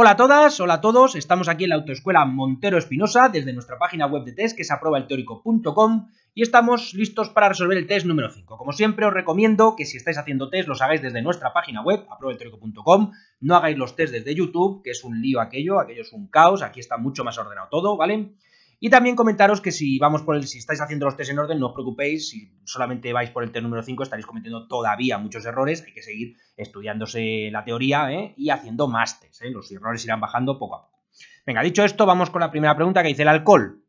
Hola a todas, hola a todos, estamos aquí en la Autoescuela Montero Espinosa desde nuestra página web de test que es aprobaelteórico.com y estamos listos para resolver el test número 5. Como siempre os recomiendo que si estáis haciendo test los hagáis desde nuestra página web aprobaelteórico.com, no hagáis los test desde YouTube, que es un lío aquello, aquello es un caos, aquí está mucho más ordenado todo, ¿vale? Y también comentaros que si vamos por el, si estáis haciendo los test en orden, no os preocupéis, si solamente vais por el test número 5 estaréis cometiendo todavía muchos errores, hay que seguir estudiándose la teoría ¿eh? y haciendo más test, ¿eh? los errores irán bajando poco a poco. Venga, dicho esto, vamos con la primera pregunta que dice el alcohol.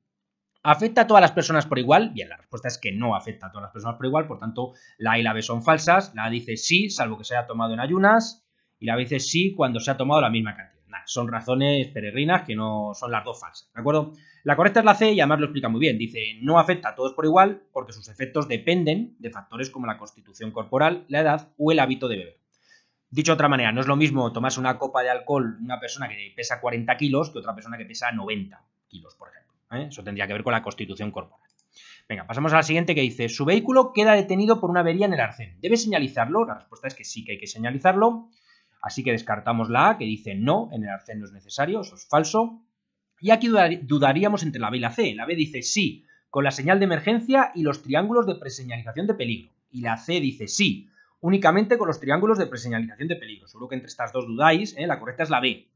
¿Afecta a todas las personas por igual? Bien, la respuesta es que no afecta a todas las personas por igual, por tanto, la A y la B son falsas. La A dice sí, salvo que se haya tomado en ayunas, y la B dice sí cuando se ha tomado la misma cantidad. son razones peregrinas que no son las dos falsas, ¿de acuerdo? La correcta es la C y además lo explica muy bien. Dice, no afecta a todos por igual porque sus efectos dependen de factores como la constitución corporal, la edad o el hábito de beber. Dicho de otra manera, no es lo mismo tomarse una copa de alcohol una persona que pesa 40 kilos que otra persona que pesa 90 kilos, por ejemplo. ¿eh? Eso tendría que ver con la constitución corporal. Venga, pasamos a la siguiente que dice, su vehículo queda detenido por una avería en el arcén. ¿Debe señalizarlo? La respuesta es que sí que hay que señalizarlo. Así que descartamos la A, que dice no, en el arcén no es necesario, eso es falso. Y aquí dudaríamos entre la B y la C. La B dice sí, con la señal de emergencia y los triángulos de preseñalización de peligro. Y la C dice sí, únicamente con los triángulos de preseñalización de peligro. Seguro que entre estas dos dudáis, ¿eh? la correcta es la B.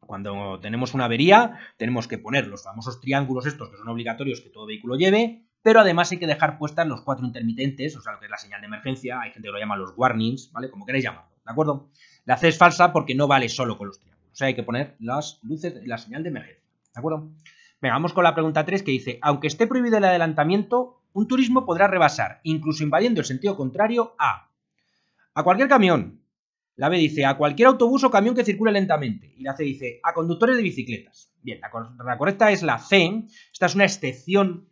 Cuando tenemos una avería, tenemos que poner los famosos triángulos estos que son obligatorios que todo vehículo lleve, pero además hay que dejar puestas los cuatro intermitentes, o sea, lo que es la señal de emergencia, hay gente que lo llama los warnings, ¿vale? Como queréis llamarlo, ¿de acuerdo? La C es falsa porque no vale solo con los triángulos, o sea, hay que poner las luces, la señal de emergencia. ¿De acuerdo? Venga, vamos con la pregunta 3 que dice, aunque esté prohibido el adelantamiento, un turismo podrá rebasar, incluso invadiendo el sentido contrario a... A cualquier camión. La B dice, a cualquier autobús o camión que circule lentamente. Y la C dice, a conductores de bicicletas. Bien, la, correcta es la C. Esta es una excepción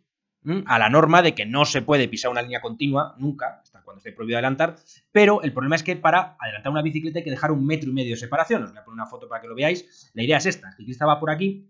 a la norma de que no se puede pisar una línea continua nunca, hasta cuando esté prohibido adelantar, pero el problema es que para adelantar una bicicleta hay que dejar un metro y medio de separación. Os voy a poner una foto para que lo veáis. La idea es esta, el ciclista va por aquí,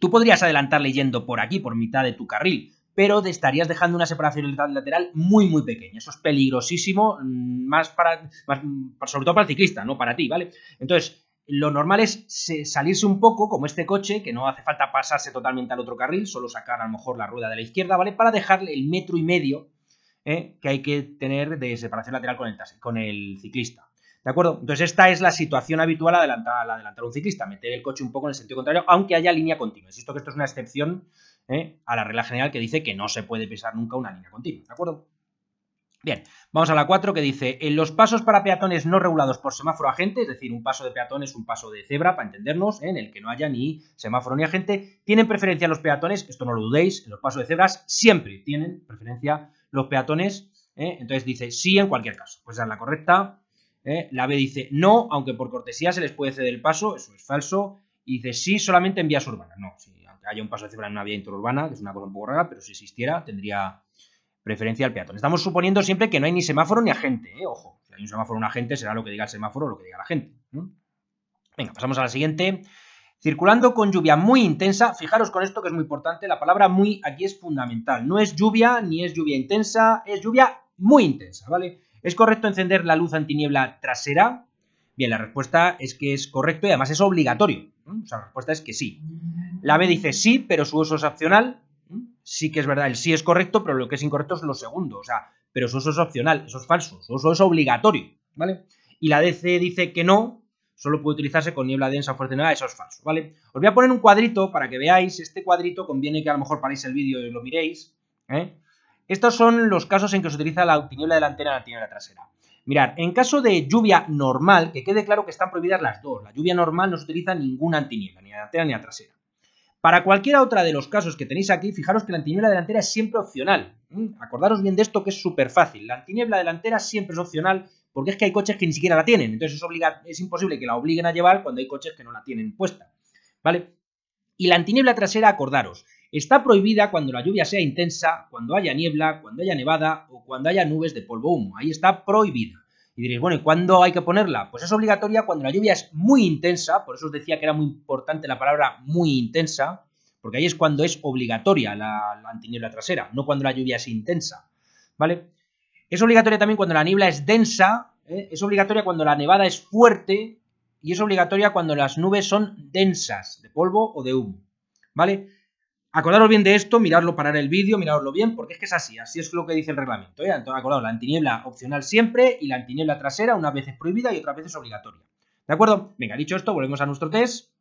Tú podrías adelantarle yendo por aquí, por mitad de tu carril, pero estarías dejando una separación lateral muy, muy pequeña. Eso es peligrosísimo, mm, más para, más, mm, sobre todo para el ciclista, no para ti, ¿vale? Entonces, lo normal es salirse un poco, como este coche, que no hace falta pasarse totalmente al otro carril, solo sacar a lo mejor la rueda de la izquierda, ¿vale? Para dejarle el metro y medio ¿eh? que hay que tener de separación lateral con el, con el ciclista. ¿De acuerdo? Entonces, esta es la situación habitual al adelantar, adelantar, un ciclista, meter el coche un poco en el sentido contrario, aunque haya línea continua. Insisto que esto es una excepción ¿eh? a la regla general que dice que no se puede pisar nunca una línea continua, ¿de acuerdo? Bien, vamos a la 4 que dice, en los pasos para peatones no regulados por semáforo agente, es decir, un paso de peatones, es un paso de cebra, para entendernos, ¿eh? en el que no haya ni semáforo ni agente, tienen preferencia los peatones, esto no lo dudéis, en los pasos de cebras siempre tienen preferencia los peatones, ¿eh? entonces dice sí en cualquier caso, pues es la correcta, ¿eh? La B dice no, aunque por cortesía se les puede ceder el paso, eso es falso. Y dice sí solamente en vías urbanas. No, si haya un paso de cebra en una vía interurbana, que es una cosa un poco rara, pero si existiera tendría preferencia al peatón. Estamos suponiendo siempre que no hay ni semáforo ni agente, ¿eh? ojo. Si hay un semáforo o un agente será lo que diga el semáforo o lo que diga la gente. Venga, pasamos a la siguiente. Circulando con lluvia muy intensa, fijaros con esto que es muy importante, la palabra muy aquí es fundamental. No es lluvia ni es lluvia intensa, es lluvia muy intensa, ¿vale? ¿Es correcto encender la luz antiniebla trasera? Bien, la respuesta es que es correcto y además es obligatorio. ¿Mm? O sea, la respuesta es que sí. La B dice sí, pero su uso es opcional. ¿Mm? Sí que es verdad, el sí es correcto, pero lo que es incorrecto es lo segundo. O sea, pero su uso es opcional, eso es falso, su uso es obligatorio. ¿Vale? Y la DC dice que no, solo puede utilizarse con niebla densa, fuerte nada, eso es falso, ¿vale? Os voy a poner un cuadrito para que veáis, este cuadrito conviene que a lo mejor paráis el vídeo y lo miréis, ¿eh? Estos son los casos en que se utiliza la antiniebla delantera y la antiniebla trasera. Mirad, en caso de lluvia normal, que quede claro que están prohibidas las dos, la lluvia normal no se utiliza ninguna antiniebla, ni la delantera ni la trasera. Para cualquier otra de los casos que tenéis aquí, fijaros que la antiniebla delantera es siempre opcional. Acordaros bien de esto que es súper fácil. La antiniebla delantera siempre es opcional porque es que hay coches que ni siquiera la tienen. Entonces es, es imposible que la obliguen a llevar cuando hay coches que no la tienen puesta. ¿Vale? Y la antiniebla trasera, acordaros, Está prohibida cuando la lluvia sea intensa, cuando haya niebla, cuando haya nevada o cuando haya nubes de polvo humo. Ahí está prohibida. Y diréis, bueno, ¿y cuándo hay que ponerla? Pues es obligatoria cuando la lluvia es muy intensa, por eso os decía que era muy importante la palabra muy intensa, porque ahí es cuando es obligatoria la, antiniebla trasera, no cuando la lluvia es intensa, ¿vale? Es obligatoria también cuando la niebla es densa, ¿eh? es obligatoria cuando la nevada es fuerte y es obligatoria cuando las nubes son densas, de polvo o de humo, ¿vale? Acordaros bien de esto, mirarlo, parar el vídeo, mirarlo bien, porque es que es así, así es lo que dice el reglamento. ¿eh? Entonces, acordaros, la antiniebla opcional siempre y la antiniebla trasera, una vez es prohibida y otra vez es obligatoria. ¿De acuerdo? Venga, dicho esto, volvemos a nuestro test.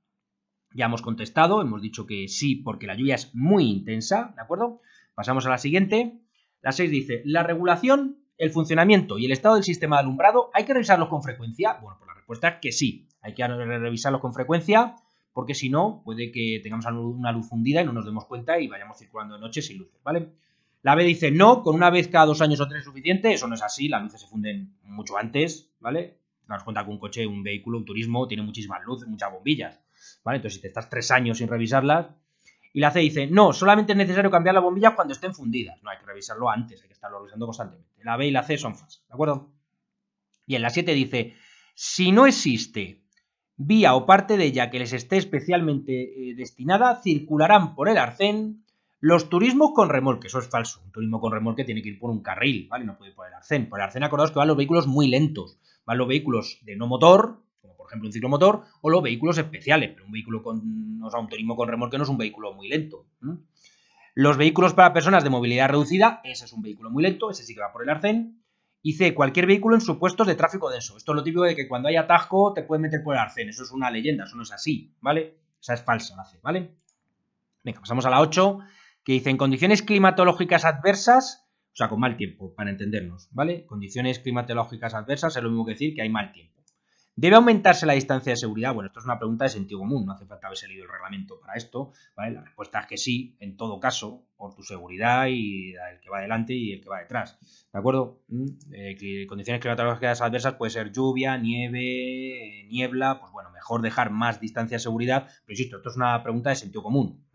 Ya hemos contestado, hemos dicho que sí, porque la lluvia es muy intensa, ¿de acuerdo? Pasamos a la siguiente. La 6 dice, la regulación, el funcionamiento y el estado del sistema alumbrado, ¿hay que revisarlos con frecuencia? Bueno, pues la respuesta es que sí, hay que revisarlos con frecuencia porque si no, puede que tengamos una luz fundida y no nos demos cuenta y vayamos circulando de noche sin luces, ¿vale? La B dice no, con una vez cada dos años o tres es suficiente, eso no es así, las luces se funden mucho antes, ¿vale? nos cuenta que un coche, un vehículo, un turismo tiene muchísimas luces, muchas bombillas, ¿vale? Entonces si te estás tres años sin revisarlas, y la C dice, no, solamente es necesario cambiar las bombillas cuando estén fundidas. No, hay que revisarlo antes, hay que estarlo revisando constantemente. La B y la C son falsas, ¿de acuerdo? Y en la 7 dice, si no existe vía o parte de ella que les esté especialmente eh, destinada, circularán por el arcén los turismos con remolque. Eso es falso. Un turismo con remolque tiene que ir por un carril, ¿vale? No puede ir por el arcén. Por el arcén, acordaos que van los vehículos muy lentos. Van los vehículos de no motor, como por ejemplo un ciclomotor, o los vehículos especiales. Pero un vehículo con, o sea, un turismo con remolque no es un vehículo muy lento. Los vehículos para personas de movilidad reducida, ese es un vehículo muy lento, ese sí que va por el arcén. Y C, cualquier vehículo en supuestos de tráfico de eso. Esto es lo típico de que cuando hay atasco te pueden meter por el arcén. Eso es una leyenda, eso no es así, ¿vale? Esa es falsa la C, ¿vale? Venga, pasamos a la 8, que dice, en condiciones climatológicas adversas, o sea, con mal tiempo, para entendernos, ¿vale? Condiciones climatológicas adversas es lo mismo que decir que hay mal tiempo. ¿Debe aumentarse la distancia de seguridad? Bueno, esto es una pregunta de sentido común, no hace falta haber leído el reglamento para esto, ¿vale? La respuesta es que sí, en todo caso, por tu seguridad y el que va delante y el que va detrás, ¿de acuerdo? Mm, eh, condiciones climatológicas adversas puede ser lluvia, nieve, eh, niebla, pues bueno, mejor dejar más distancia de seguridad, pero insisto, esto es una pregunta de sentido común.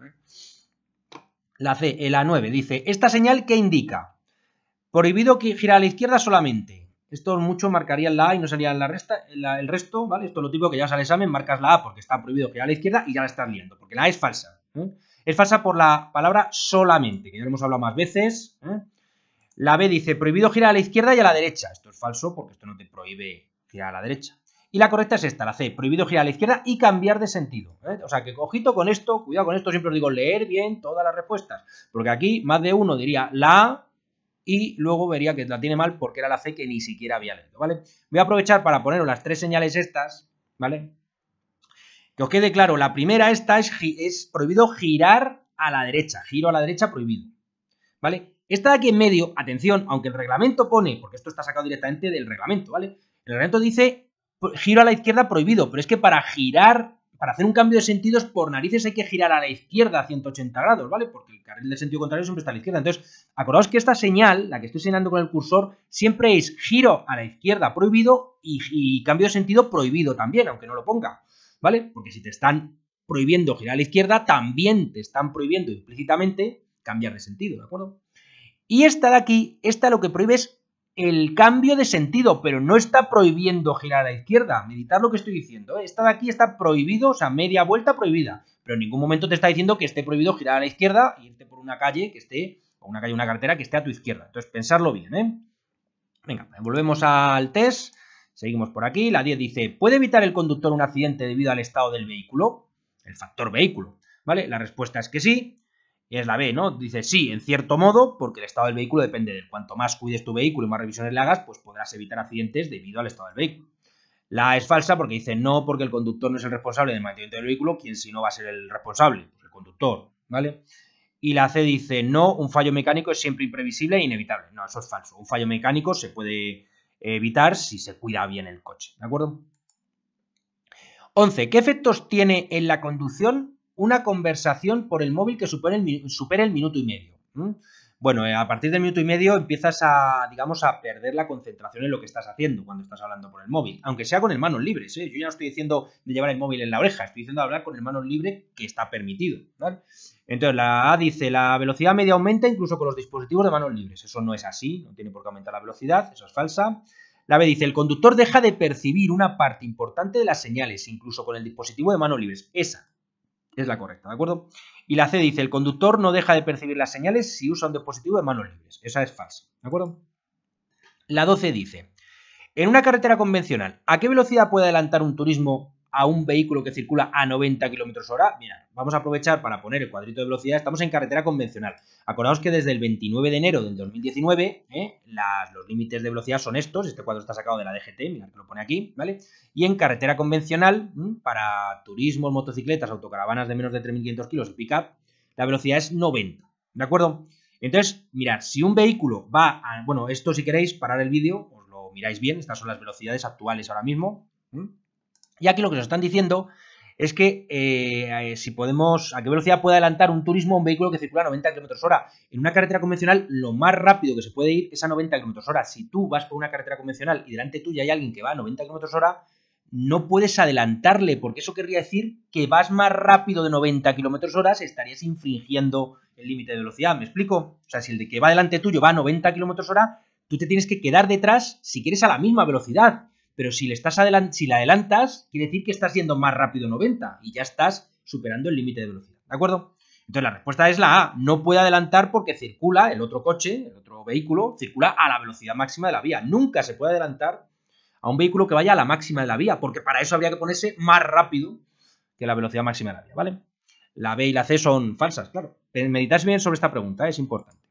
La C, la 9, dice, ¿esta señal qué indica? Prohibido que girar a la izquierda solamente. Esto mucho marcaría la A y no salía la resta, el resto, ¿vale? Esto es lo típico que sale al examen, marcas la A porque está prohibido girar a la izquierda y ya la estás liando, porque la A es falsa. ¿eh? Es falsa por la palabra solamente, que ya lo hemos hablado más veces. ¿eh? La B dice prohibido girar a la izquierda y a la derecha. Esto es falso porque esto no te prohíbe girar a la derecha. Y la correcta es esta, la C, prohibido girar a la izquierda y cambiar de sentido. ¿eh? O sea que cojito con esto, cuidado con esto, siempre os digo leer bien todas las respuestas, porque aquí más de uno diría la A, y luego vería que la tiene mal porque era la C que ni siquiera había leído, ¿vale? Voy a aprovechar para poneros las tres señales estas, ¿vale? Que os quede claro, la primera esta es, es prohibido girar a la derecha, giro a la derecha prohibido, ¿vale? Esta de aquí en medio, atención, aunque el reglamento pone, porque esto está sacado directamente del reglamento, ¿vale? El reglamento dice pues, giro a la izquierda prohibido, pero es que para girar para hacer un cambio de sentidos, por narices hay que girar a la izquierda a 180 grados, ¿vale? Porque el carril de sentido contrario siempre está a la izquierda. Entonces, acordaos que esta señal, la que estoy señalando con el cursor, siempre es giro a la izquierda prohibido y, y cambio de sentido prohibido también, aunque no lo ponga, ¿vale? Porque si te están prohibiendo girar a la izquierda, también te están prohibiendo implícitamente cambiar de sentido, ¿de acuerdo? Y esta de aquí, esta lo que prohíbe es el cambio de sentido, pero no está prohibiendo girar a la izquierda. Meditar lo que estoy diciendo. Está ¿eh? Esta de aquí está prohibido, o sea, media vuelta prohibida. Pero en ningún momento te está diciendo que esté prohibido girar a la izquierda y e irte por una calle que esté, o una calle, una carretera que esté a tu izquierda. Entonces, pensarlo bien, ¿eh? Venga, volvemos al test. Seguimos por aquí. La 10 dice, ¿puede evitar el conductor un accidente debido al estado del vehículo? El factor vehículo. ¿Vale? La respuesta es que sí. Y es la B, ¿no? Dice, sí, en cierto modo, porque el estado del vehículo depende de Cuanto más cuides tu vehículo y más revisiones le hagas, pues podrás evitar accidentes debido al estado del vehículo. La A es falsa porque dice no, porque el conductor no es el responsable del mantenimiento del vehículo, quien si no va a ser el responsable, pues el conductor, ¿vale? Y la C dice no, un fallo mecánico es siempre imprevisible e inevitable. No, eso es falso. Un fallo mecánico se puede evitar si se cuida bien el coche, ¿de acuerdo? 11. ¿Qué efectos tiene en la conducción una conversación por el móvil que supere el, minuto y medio. Bueno, eh, a partir del minuto y medio empiezas a, digamos, a perder la concentración en lo que estás haciendo cuando estás hablando por el móvil, aunque sea con el manos libres. ¿eh? Yo ya no estoy diciendo de llevar el móvil en la oreja, estoy diciendo hablar con el manos libre que está permitido. Entonces, la A dice, la velocidad media aumenta incluso con los dispositivos de manos libres. Eso no es así, no tiene por qué aumentar la velocidad, eso es falsa. La B dice, el conductor deja de percibir una parte importante de las señales, incluso con el dispositivo de manos libres. Esa es la correcta, ¿de acuerdo? Y la C dice, el conductor no deja de percibir las señales si usa un dispositivo de manos libres. Esa es falsa, ¿de acuerdo? La 12 dice, en una carretera convencional, ¿a qué velocidad puede adelantar un turismo a un vehículo que circula a 90 km hora, mira, vamos a aprovechar para poner el cuadrito de velocidad, estamos en carretera convencional. Acordaos que desde el 29 de enero del 2019, ¿eh? los límites de velocidad son estos, este cuadro está sacado de la DGT, mira que lo pone aquí, ¿vale? Y en carretera convencional, para turismos, motocicletas, autocaravanas de menos de 3.500 kilos y pick-up, la velocidad es 90, ¿de acuerdo? Entonces, mirad, si un vehículo va a... Bueno, esto si queréis parar el vídeo, os lo miráis bien, estas son las velocidades actuales ahora mismo, ¿vale? Y aquí lo que nos están diciendo es que eh, eh, si podemos, a qué velocidad puede adelantar un turismo un vehículo que circula a 90 km hora. En una carretera convencional, lo más rápido que se puede ir es a 90 km hora. Si tú vas por una carretera convencional y delante tuya hay alguien que va a 90 km hora, no puedes adelantarle, porque eso querría decir que vas más rápido de 90 km hora, estarías infringiendo el límite de velocidad. ¿Me explico? O sea, si el de que va delante tuyo va a 90 km hora, tú te tienes que quedar detrás si quieres a la misma velocidad. Pero si, le estás la adelantas, quiere decir que estás yendo más rápido 90 y ya estás superando el límite de velocidad. ¿De acuerdo? Entonces la respuesta es la A. No puede adelantar porque circula el otro coche, el otro vehículo, circula a la velocidad máxima de la vía. Nunca se puede adelantar a un vehículo que vaya a la máxima de la vía, porque para eso habría que ponerse más rápido que la velocidad máxima de la vía, ¿vale? La B y la C son falsas, claro. Meditáis bien sobre esta pregunta, es importante.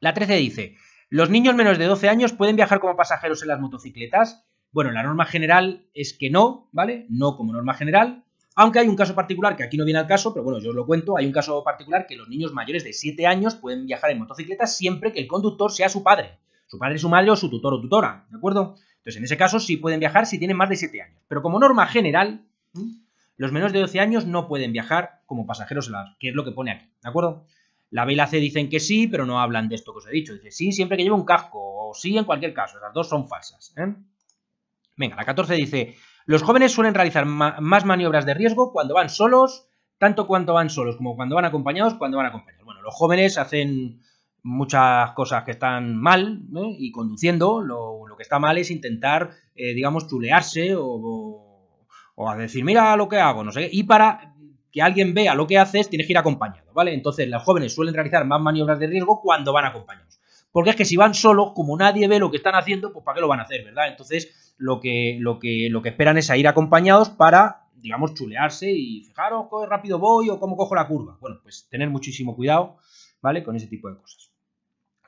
La 13 dice, los niños menos de 12 años pueden viajar como pasajeros en las motocicletas. Bueno, la norma general es que no, ¿vale? No como norma general, aunque hay un caso particular, que aquí no viene al caso, pero bueno, yo os lo cuento, hay un caso particular que los niños mayores de 7 años pueden viajar en motocicleta siempre que el conductor sea su padre, su padre, su madre o su tutor o tutora, ¿de acuerdo? Entonces, en ese caso sí pueden viajar si tienen más de 7 años. Pero como norma general, los menores de 12 años no pueden viajar como pasajeros, que es lo que pone aquí, ¿de acuerdo? La B y la C dicen que sí, pero no hablan de esto que os he dicho. Dice sí siempre que lleve un casco, o sí en cualquier caso, Esas dos son falsas, ¿eh? Venga, la 14 dice, los jóvenes suelen realizar más maniobras de riesgo cuando van solos, tanto cuando van solos como cuando van acompañados, cuando van acompañados. Bueno, los jóvenes hacen muchas cosas que están mal y conduciendo, lo, que está mal es intentar, eh, digamos, chulearse o, o, decir, mira lo que hago, no sé Y para que alguien vea lo que haces, tienes que ir acompañado, ¿vale? Entonces, los jóvenes suelen realizar más maniobras de riesgo cuando van acompañados porque es que si van solos, como nadie ve lo que están haciendo, pues ¿para qué lo van a hacer, verdad? Entonces, lo que, lo que, lo que esperan es a ir acompañados para, digamos, chulearse y fijaros qué rápido voy o cómo cojo la curva. Bueno, pues tener muchísimo cuidado, ¿vale? Con ese tipo de cosas.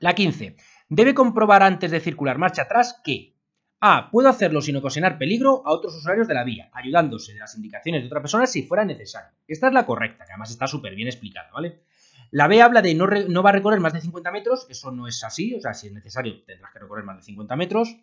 La 15. Debe comprobar antes de circular marcha atrás que A. Puedo hacerlo sin ocasionar peligro a otros usuarios de la vía, ayudándose de las indicaciones de otra persona si fuera necesario. Esta es la correcta, que además está súper bien explicada, ¿vale? La B habla de no, va a recorrer más de 50 metros, eso no es así, o sea, si es necesario tendrás que recorrer más de 50 metros.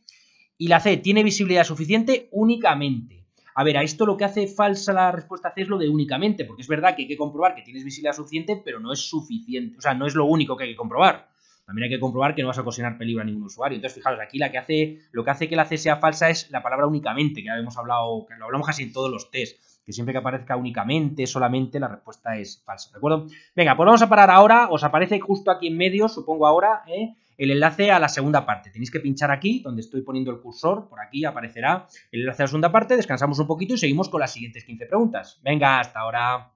Y la C, tiene visibilidad suficiente únicamente. A ver, a esto lo que hace falsa la respuesta C es lo de únicamente, porque es verdad que hay que comprobar que tienes visibilidad suficiente, pero no es suficiente, o sea, no es lo único que hay que comprobar. También hay que comprobar que no vas a ocasionar peligro a ningún usuario. Entonces, fijaros, aquí la que hace, lo que hace que la C sea falsa es la palabra únicamente, que ya hablado, que lo hablamos casi en todos los test que siempre que aparezca únicamente, solamente, la respuesta es falsa, ¿de acuerdo? Venga, pues vamos a parar ahora, os aparece justo aquí en medio, supongo ahora, ¿eh? el enlace a la segunda parte. Tenéis que pinchar aquí, donde estoy poniendo el cursor, por aquí aparecerá el enlace a la segunda parte, descansamos un poquito y seguimos con las siguientes 15 preguntas. Venga, hasta ahora.